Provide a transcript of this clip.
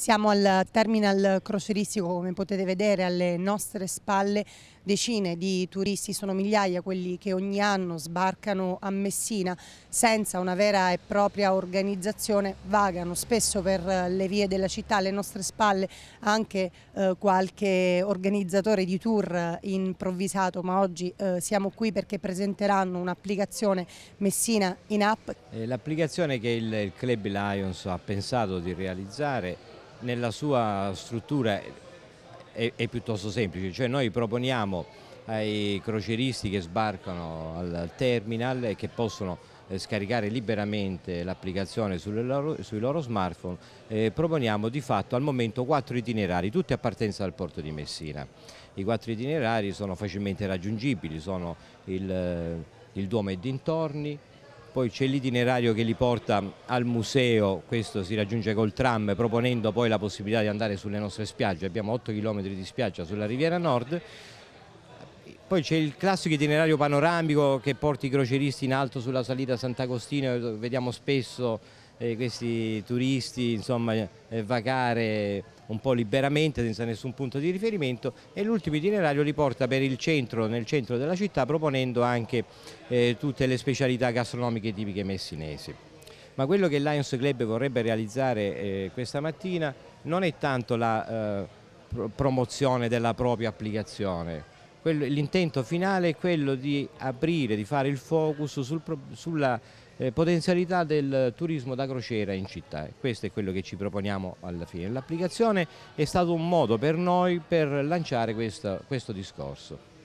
Siamo al terminal croceristico, come potete vedere alle nostre spalle decine di turisti, sono migliaia quelli che ogni anno sbarcano a Messina senza una vera e propria organizzazione, vagano spesso per eh, le vie della città, alle nostre spalle anche eh, qualche organizzatore di tour eh, improvvisato, ma oggi eh, siamo qui perché presenteranno un'applicazione Messina in app. Eh, l'applicazione che il Club Lions ha pensato di realizzare nella sua struttura è, è piuttosto semplice, cioè noi proponiamo ai croceristi che sbarcano al terminal e che possono eh, scaricare liberamente l'applicazione sui loro smartphone, eh, proponiamo di fatto al momento quattro itinerari, tutti a partenza dal porto di Messina. I quattro itinerari sono facilmente raggiungibili, sono il, eh, il Duomo e dintorni, poi c'è l'itinerario che li porta al museo, questo si raggiunge col tram proponendo poi la possibilità di andare sulle nostre spiagge, abbiamo 8 km di spiaggia sulla Riviera Nord, poi c'è il classico itinerario panoramico che porta i croceristi in alto sulla salita Sant'Agostino, vediamo spesso eh, questi turisti insomma, eh, vagare un po' liberamente senza nessun punto di riferimento e l'ultimo itinerario li porta per il centro, nel centro della città proponendo anche eh, tutte le specialità gastronomiche tipiche messinesi. Ma quello che Lions Club vorrebbe realizzare eh, questa mattina non è tanto la eh, promozione della propria applicazione, l'intento finale è quello di aprire, di fare il focus sul, sulla eh, potenzialità del turismo da crociera in città. Questo è quello che ci proponiamo alla fine. L'applicazione è stato un modo per noi per lanciare questo, questo discorso.